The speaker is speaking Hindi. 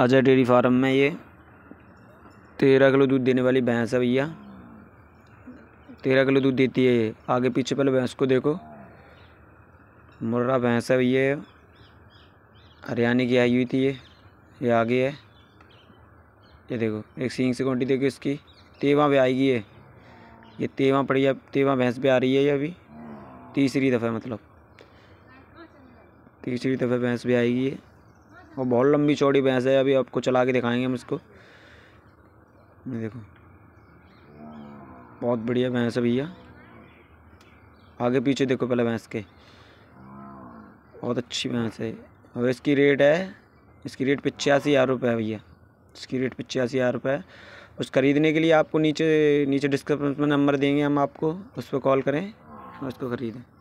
अजय डेयरी फार्म में ये तेरह किलो दूध देने वाली भैंस है भैया तेरह किलो दूध देती है ये आगे पीछे पहले भैंस को देखो मुर्रा भैंस है भैया हरियाणा की आई हुई थी ये ये आगे है ये देखो एक सींग से क्वान्टी देखो इसकी तेवा पे आएगी है ये तेवा पड़ी है तेवा भैंस पे आ रही है ये अभी तीसरी दफ़ा मतलब तीसरी दफ़ा भैंस भी आएगी ये और बहुत लंबी चौड़ी भैंस है अभी आपको चला के दिखाएंगे हम इसको ये देखो बहुत बढ़िया भैंस है भैया आगे पीछे देखो पहले भैंस के बहुत अच्छी भैंस है और इसकी रेट है इसकी रेट पचासी हज़ार रुपये है भैया इसकी रेट पचासी हज़ार रुपये है उस ख़रीदने के लिए आपको नीचे नीचे डिस्क्रिप्शन में नंबर देंगे हम आपको उस पर कॉल करें और उसको ख़रीदें